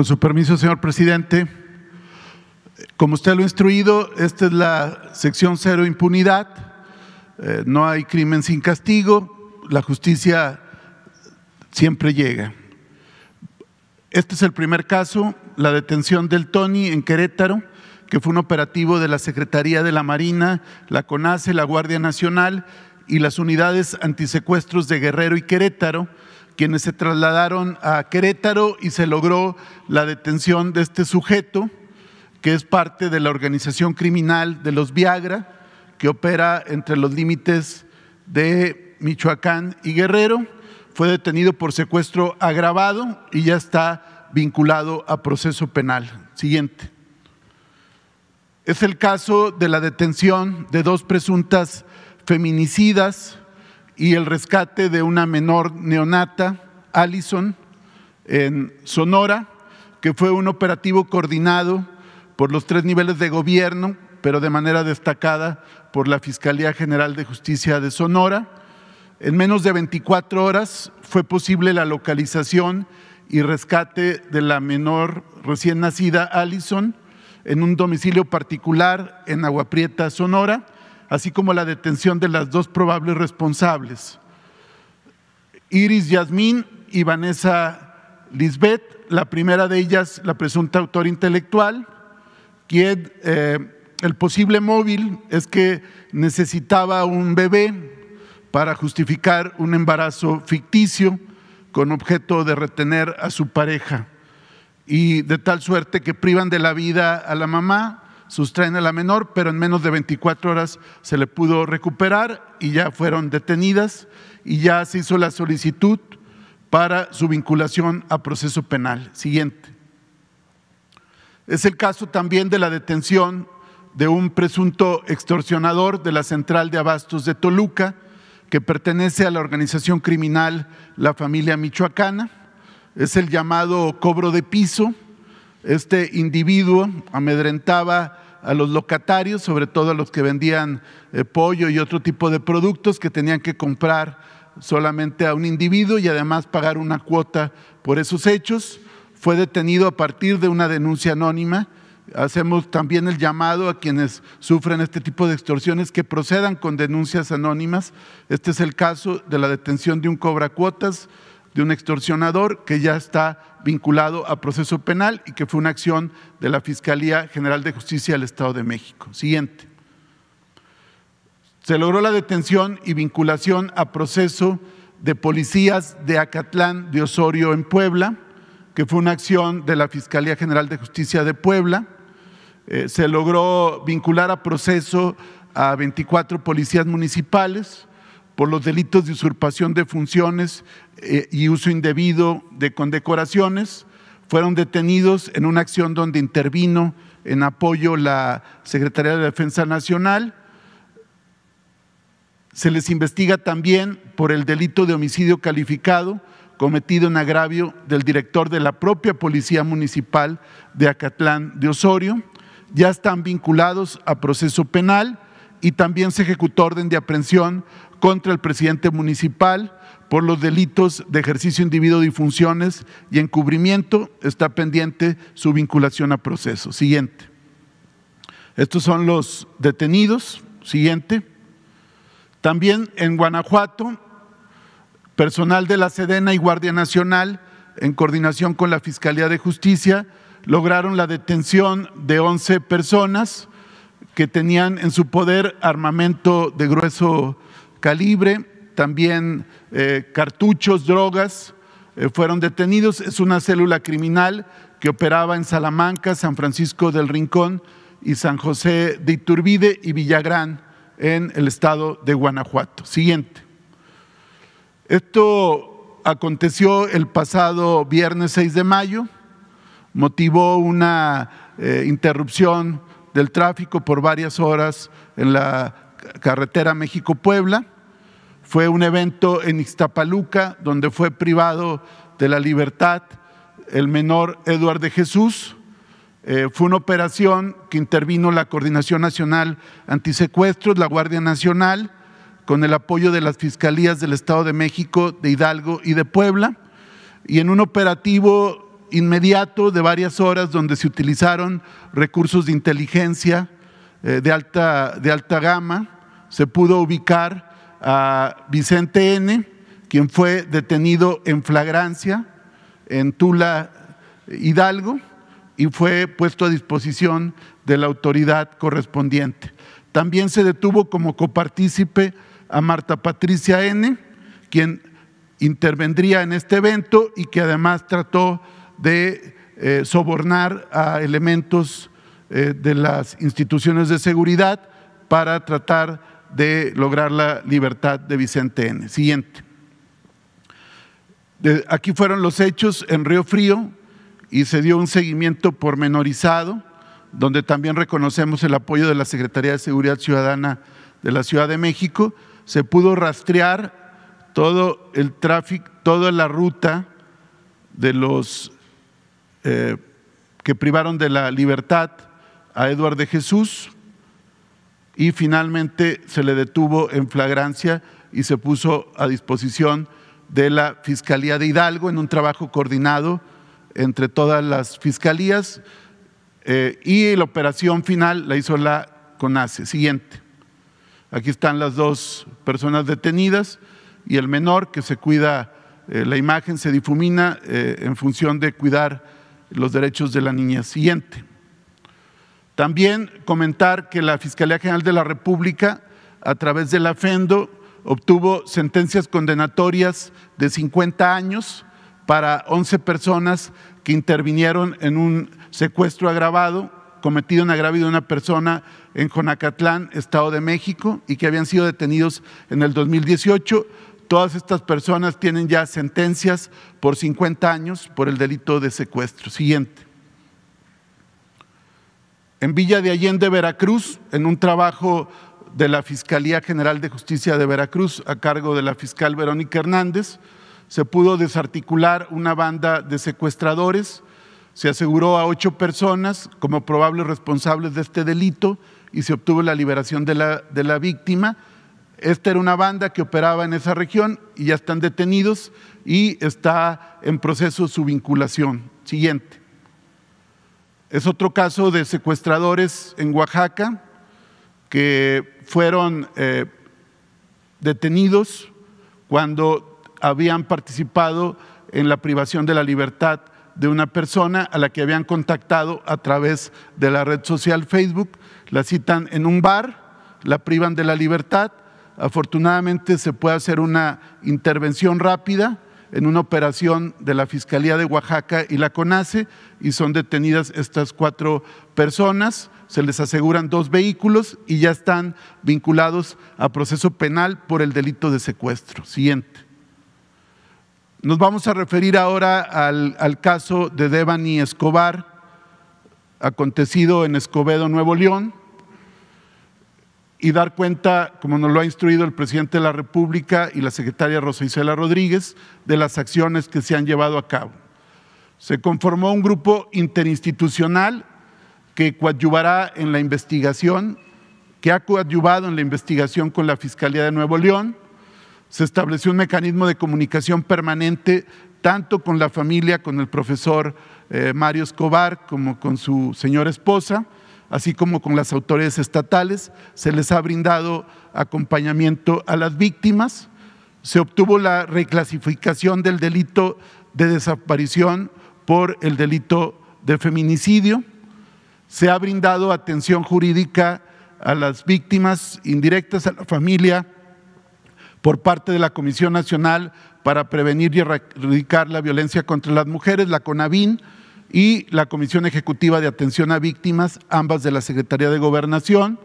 Con su permiso, señor presidente, como usted lo ha instruido, esta es la sección cero impunidad. Eh, no hay crimen sin castigo, la justicia siempre llega. Este es el primer caso, la detención del Tony en Querétaro, que fue un operativo de la Secretaría de la Marina, la CONACE, la Guardia Nacional y las unidades antisecuestros de Guerrero y Querétaro, quienes se trasladaron a Querétaro y se logró la detención de este sujeto, que es parte de la organización criminal de los Viagra, que opera entre los límites de Michoacán y Guerrero. Fue detenido por secuestro agravado y ya está vinculado a proceso penal. Siguiente. Es el caso de la detención de dos presuntas feminicidas y el rescate de una menor neonata, Allison, en Sonora, que fue un operativo coordinado por los tres niveles de gobierno, pero de manera destacada por la Fiscalía General de Justicia de Sonora. En menos de 24 horas fue posible la localización y rescate de la menor recién nacida Allison en un domicilio particular en Aguaprieta, Sonora así como la detención de las dos probables responsables, Iris Yasmín y Vanessa Lisbeth, la primera de ellas, la presunta autora intelectual, quien eh, el posible móvil es que necesitaba un bebé para justificar un embarazo ficticio con objeto de retener a su pareja y de tal suerte que privan de la vida a la mamá sustraen a la menor, pero en menos de 24 horas se le pudo recuperar y ya fueron detenidas y ya se hizo la solicitud para su vinculación a proceso penal. Siguiente. Es el caso también de la detención de un presunto extorsionador de la central de abastos de Toluca, que pertenece a la organización criminal La Familia Michoacana. Es el llamado cobro de piso. Este individuo amedrentaba a los locatarios, sobre todo a los que vendían eh, pollo y otro tipo de productos que tenían que comprar solamente a un individuo y además pagar una cuota por esos hechos. Fue detenido a partir de una denuncia anónima. Hacemos también el llamado a quienes sufren este tipo de extorsiones que procedan con denuncias anónimas. Este es el caso de la detención de un cobra cuotas de un extorsionador que ya está vinculado a proceso penal y que fue una acción de la Fiscalía General de Justicia del Estado de México. Siguiente. Se logró la detención y vinculación a proceso de policías de Acatlán de Osorio en Puebla, que fue una acción de la Fiscalía General de Justicia de Puebla. Eh, se logró vincular a proceso a 24 policías municipales por los delitos de usurpación de funciones eh, y uso indebido de condecoraciones. Fueron detenidos en una acción donde intervino en apoyo la Secretaría de Defensa Nacional. Se les investiga también por el delito de homicidio calificado cometido en agravio del director de la propia Policía Municipal de Acatlán de Osorio. Ya están vinculados a proceso penal y también se ejecutó orden de aprehensión contra el presidente municipal por los delitos de ejercicio individuo y funciones y encubrimiento está pendiente su vinculación a proceso. Siguiente. Estos son los detenidos. Siguiente. También en Guanajuato, personal de la Sedena y Guardia Nacional, en coordinación con la Fiscalía de Justicia, lograron la detención de 11 personas que tenían en su poder armamento de grueso calibre, también eh, cartuchos, drogas, eh, fueron detenidos. Es una célula criminal que operaba en Salamanca, San Francisco del Rincón y San José de Iturbide y Villagrán en el estado de Guanajuato. Siguiente. Esto aconteció el pasado viernes 6 de mayo, motivó una eh, interrupción del tráfico por varias horas en la carretera México-Puebla. Fue un evento en Ixtapaluca donde fue privado de la libertad el menor Eduardo Jesús. Eh, fue una operación que intervino la Coordinación Nacional Antisecuestros, la Guardia Nacional, con el apoyo de las fiscalías del Estado de México, de Hidalgo y de Puebla, y en un operativo inmediato de varias horas donde se utilizaron recursos de inteligencia, eh, de alta, gama, se pudo ubicar a Vicente N., quien fue detenido en flagrancia en Tula, eh, Hidalgo, y fue puesto a disposición de la autoridad correspondiente. También se detuvo como copartícipe a Marta Patricia N., quien intervendría en este evento y que además trató de eh, sobornar a elementos eh, de las instituciones de seguridad para tratar de lograr la libertad de Vicente N. Siguiente. aquí fueron los hechos en Río Frío y se dio un seguimiento pormenorizado, donde también reconocemos el apoyo de la Secretaría de Seguridad Ciudadana de la Ciudad de México. Se pudo rastrear todo el tráfico, toda la ruta de los eh, que privaron de la libertad a Eduardo de Jesús y finalmente se le detuvo en flagrancia y se puso a disposición de la Fiscalía de Hidalgo en un trabajo coordinado entre todas las fiscalías eh, y la operación final la hizo la CONACE. Siguiente. Aquí están las dos personas detenidas y el menor que se cuida, eh, la imagen se difumina eh, en función de cuidar los derechos de la niña. Siguiente. También comentar que la Fiscalía General de la República, a través del AFENDO, FENDO, obtuvo sentencias condenatorias de 50 años para 11 personas que intervinieron en un secuestro agravado cometido en agravio de una persona en Jonacatlán, Estado de México, y que habían sido detenidos en el 2018. Todas estas personas tienen ya sentencias por 50 años por el delito de secuestro. Siguiente en Villa de Allende, Veracruz, en un trabajo de la Fiscalía General de Justicia de Veracruz a cargo de la fiscal Verónica Hernández, se pudo desarticular una banda de secuestradores, se aseguró a ocho personas como probables responsables de este delito y se obtuvo la liberación de la, de la víctima. Esta era una banda que operaba en esa región y ya están detenidos y está en proceso su vinculación. Siguiente. Es otro caso de secuestradores en Oaxaca que fueron eh, detenidos cuando habían participado en la privación de la libertad de una persona a la que habían contactado a través de la red social Facebook. La citan en un bar, la privan de la libertad. Afortunadamente se puede hacer una intervención rápida en una operación de la Fiscalía de Oaxaca y la CONACE y son detenidas estas cuatro personas, se les aseguran dos vehículos y ya están vinculados a proceso penal por el delito de secuestro. Siguiente. Nos vamos a referir ahora al, al caso de Devani Escobar, acontecido en Escobedo, Nuevo León y dar cuenta, como nos lo ha instruido el presidente de la República y la secretaria Rosa Isela Rodríguez, de las acciones que se han llevado a cabo. Se conformó un grupo interinstitucional que coadyuvará en la investigación, que ha coadyuvado en la investigación con la Fiscalía de Nuevo León. Se estableció un mecanismo de comunicación permanente tanto con la familia, con el profesor eh, Mario Escobar, como con su señora esposa así como con las autoridades estatales. Se les ha brindado acompañamiento a las víctimas. Se obtuvo la reclasificación del delito de desaparición por el delito de feminicidio. Se ha brindado atención jurídica a las víctimas indirectas, a la familia, por parte de la Comisión Nacional para Prevenir y Erradicar la Violencia contra las Mujeres, la CONAVIN y la Comisión Ejecutiva de Atención a Víctimas, ambas de la Secretaría de Gobernación.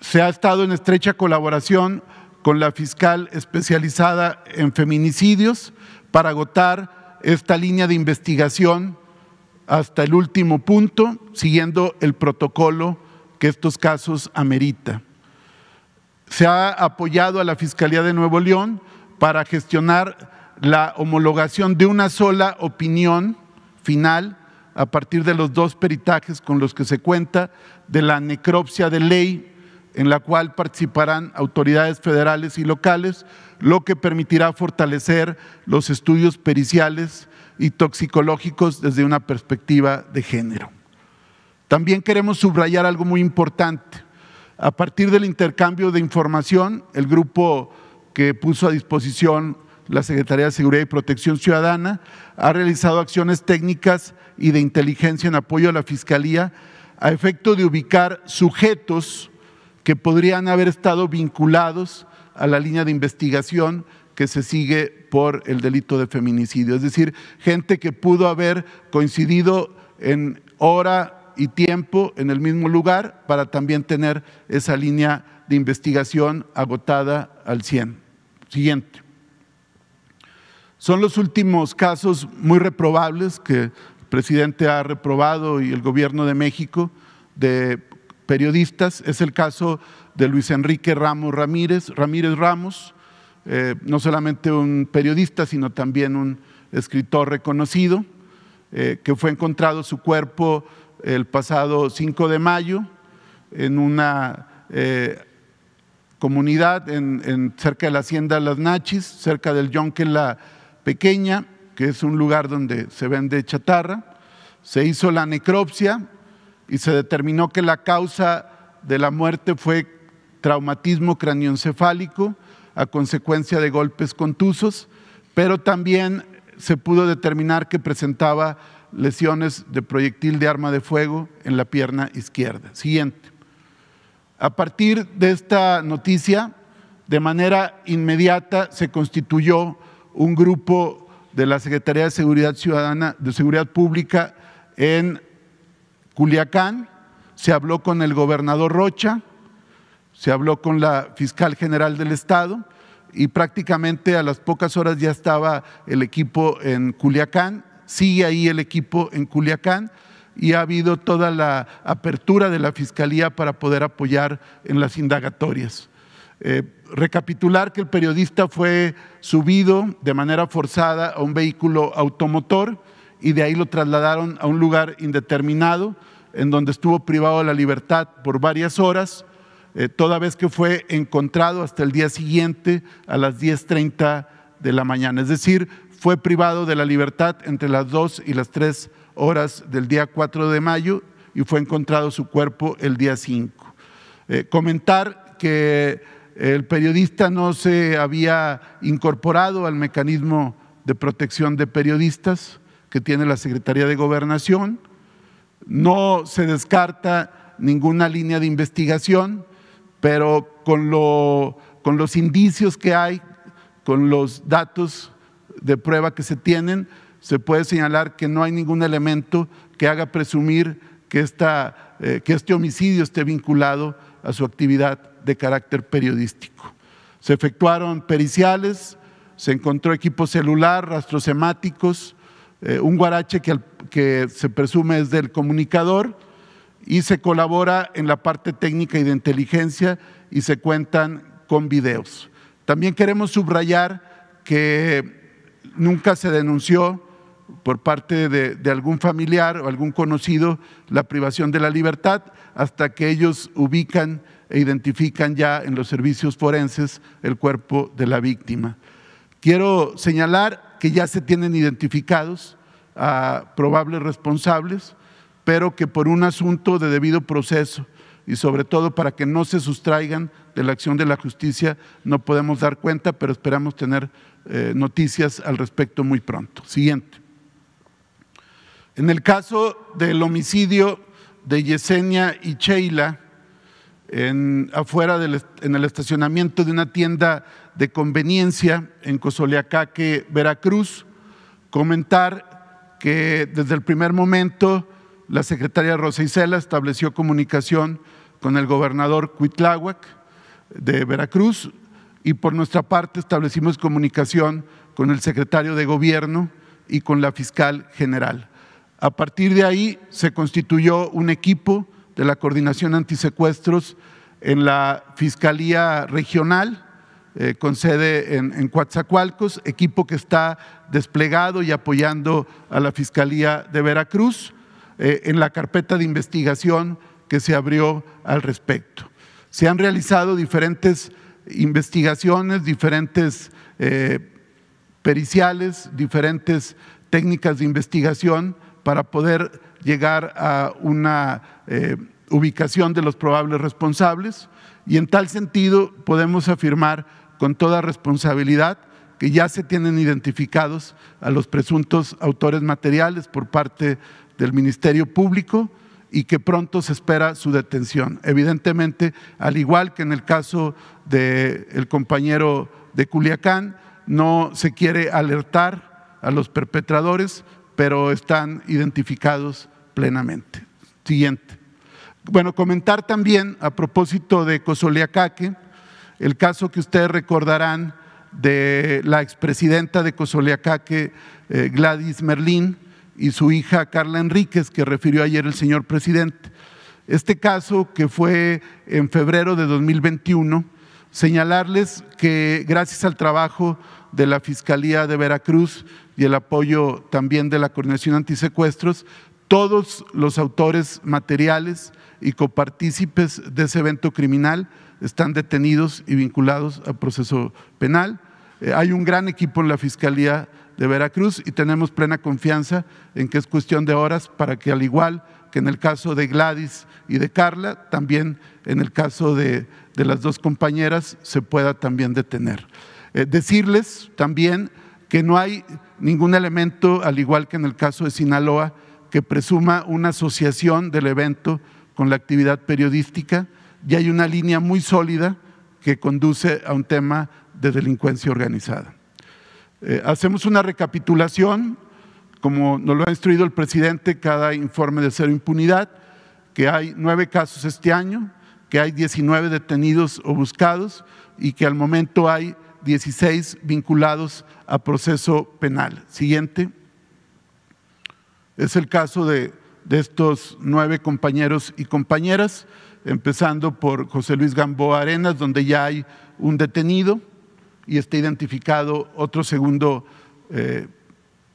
Se ha estado en estrecha colaboración con la fiscal especializada en feminicidios para agotar esta línea de investigación hasta el último punto, siguiendo el protocolo que estos casos amerita. Se ha apoyado a la Fiscalía de Nuevo León para gestionar la homologación de una sola opinión final a partir de los dos peritajes con los que se cuenta de la necropsia de ley en la cual participarán autoridades federales y locales, lo que permitirá fortalecer los estudios periciales y toxicológicos desde una perspectiva de género. También queremos subrayar algo muy importante. A partir del intercambio de información, el grupo que puso a disposición la Secretaría de Seguridad y Protección Ciudadana ha realizado acciones técnicas y de inteligencia en apoyo a la Fiscalía a efecto de ubicar sujetos que podrían haber estado vinculados a la línea de investigación que se sigue por el delito de feminicidio, es decir, gente que pudo haber coincidido en hora y tiempo en el mismo lugar para también tener esa línea de investigación agotada al 100. Siguiente. Son los últimos casos muy reprobables que el presidente ha reprobado y el gobierno de México de periodistas. Es el caso de Luis Enrique Ramos Ramírez, Ramírez Ramos, eh, no solamente un periodista, sino también un escritor reconocido, eh, que fue encontrado su cuerpo el pasado 5 de mayo en una eh, comunidad en, cerca de la hacienda Las Nachis, cerca del yonque La pequeña, que es un lugar donde se vende chatarra. Se hizo la necropsia y se determinó que la causa de la muerte fue traumatismo cranioencefálico a consecuencia de golpes contusos, pero también se pudo determinar que presentaba lesiones de proyectil de arma de fuego en la pierna izquierda. Siguiente. A partir de esta noticia, de manera inmediata se constituyó un grupo de la Secretaría de Seguridad Ciudadana, de Seguridad Pública en Culiacán, se habló con el gobernador Rocha, se habló con la fiscal general del Estado y prácticamente a las pocas horas ya estaba el equipo en Culiacán, sigue ahí el equipo en Culiacán y ha habido toda la apertura de la fiscalía para poder apoyar en las indagatorias. Eh, recapitular que el periodista fue subido de manera forzada a un vehículo automotor y de ahí lo trasladaron a un lugar indeterminado en donde estuvo privado de la libertad por varias horas, eh, toda vez que fue encontrado hasta el día siguiente a las 10.30 de la mañana. Es decir, fue privado de la libertad entre las 2 y las 3 horas del día 4 de mayo y fue encontrado su cuerpo el día 5. Eh, comentar que el periodista no se había incorporado al mecanismo de protección de periodistas que tiene la Secretaría de Gobernación. No se descarta ninguna línea de investigación, pero con, los indicios que hay, con los datos de prueba que se tienen, se puede señalar que no hay ningún elemento que haga presumir que, eh, que este homicidio esté vinculado a su actividad de carácter periodístico. Se efectuaron periciales, se encontró equipo celular, rastros semáticos, eh, un guarache que, que se presume es del comunicador y se colabora en la parte técnica y de inteligencia y se cuentan con videos. También queremos subrayar que nunca se denunció por parte de, algún familiar o algún conocido la privación de la libertad hasta que ellos ubican e identifican ya en los servicios forenses el cuerpo de la víctima. Quiero señalar que ya se tienen identificados a probables responsables, pero que por un asunto de debido proceso y sobre todo para que no se sustraigan de la acción de la justicia, no podemos dar cuenta, pero esperamos tener eh, noticias al respecto muy pronto. Siguiente. En el caso del homicidio de Yesenia y Sheila, en, afuera en el estacionamiento de una tienda de conveniencia en Cozoleacaque, Veracruz, comentar que desde el primer momento la secretaria Rosa Isela estableció comunicación con el gobernador Cuitláhuac de Veracruz y por nuestra parte establecimos comunicación con el secretario de Gobierno y con la fiscal general. A partir de ahí se constituyó un equipo de la Coordinación Antisecuestros en la Fiscalía Regional, eh, con sede en, en equipo que está desplegado y apoyando a la Fiscalía de Veracruz eh, en la carpeta de investigación que se abrió al respecto. Se han realizado diferentes investigaciones, diferentes eh, periciales, diferentes técnicas de investigación para poder llegar a una eh, ubicación de los probables responsables y en tal sentido podemos afirmar con toda responsabilidad que ya se tienen identificados a los presuntos autores materiales por parte del Ministerio Público y que pronto se espera su detención. Evidentemente, al igual que en el caso del compañero de Culiacán, no se quiere alertar a los perpetradores, pero están identificados plenamente. Siguiente. Bueno, comentar también a propósito de Cosoleacaque, el caso que ustedes recordarán de la expresidenta de Cosoleacaque, eh, Gladys Merlín, y su hija Carla Enríquez, que refirió ayer el señor presidente. Este caso, que fue en febrero de 2021, Señalarles que gracias al trabajo de la Fiscalía de Veracruz y el apoyo también de la Coordinación Antisecuestros, todos los autores materiales y copartícipes de ese evento criminal están detenidos y vinculados al proceso penal. Eh, hay un gran equipo en la Fiscalía de Veracruz y tenemos plena confianza en que es cuestión de horas para que al igual que en el caso de Gladys y de Carla, también en el caso de de las dos compañeras se pueda también detener. Eh, decirles también que no hay ningún elemento, al igual que en el caso de Sinaloa, que presuma una asociación del evento con la actividad periodística y hay una línea muy sólida que conduce a un tema de delincuencia organizada. Eh, hacemos una recapitulación, como nos lo ha instruido el presidente, cada informe de cero impunidad, que hay nueve casos este año, que hay 19 detenidos o buscados y que al momento hay 16 vinculados a proceso penal. Siguiente. Es el caso de, estos nueve compañeros y compañeras, empezando por José Luis Gamboa Arenas, donde ya hay un detenido y está identificado otro segundo eh,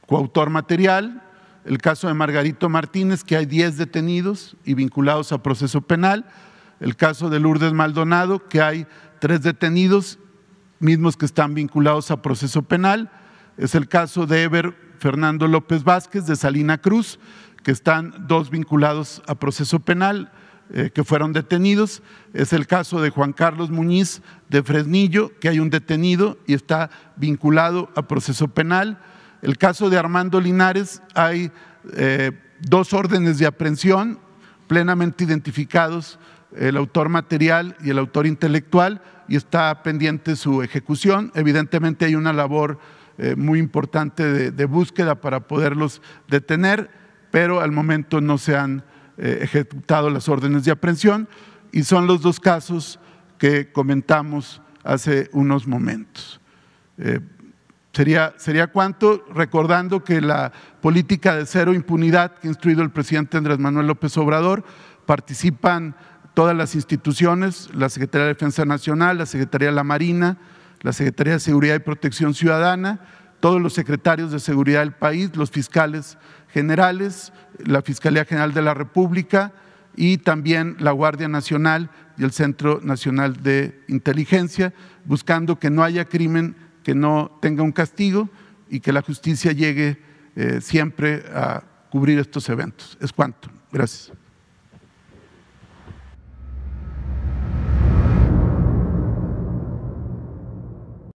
coautor material. El caso de Margarito Martínez, que hay 10 detenidos y vinculados a proceso penal el caso de Lourdes Maldonado, que hay tres detenidos, mismos que están vinculados a proceso penal. Es el caso de Ever Fernando López Vázquez, de Salina Cruz, que están dos vinculados a proceso penal, eh, que fueron detenidos. Es el caso de Juan Carlos Muñiz, de Fresnillo, que hay un detenido y está vinculado a proceso penal. El caso de Armando Linares, hay eh, dos órdenes de aprehensión plenamente identificados el autor material y el autor intelectual y está pendiente su ejecución. Evidentemente hay una labor eh, muy importante de, búsqueda para poderlos detener, pero al momento no se han eh, ejecutado las órdenes de aprehensión y son los dos casos que comentamos hace unos momentos. Eh, sería, ¿Sería cuánto? Recordando que la política de cero impunidad que ha instruido el presidente Andrés Manuel López Obrador participan todas las instituciones, la Secretaría de Defensa Nacional, la Secretaría de la Marina, la Secretaría de Seguridad y Protección Ciudadana, todos los secretarios de seguridad del país, los fiscales generales, la Fiscalía General de la República y también la Guardia Nacional y el Centro Nacional de Inteligencia, buscando que no haya crimen, que no tenga un castigo y que la justicia llegue eh, siempre a cubrir estos eventos. Es cuanto. Gracias.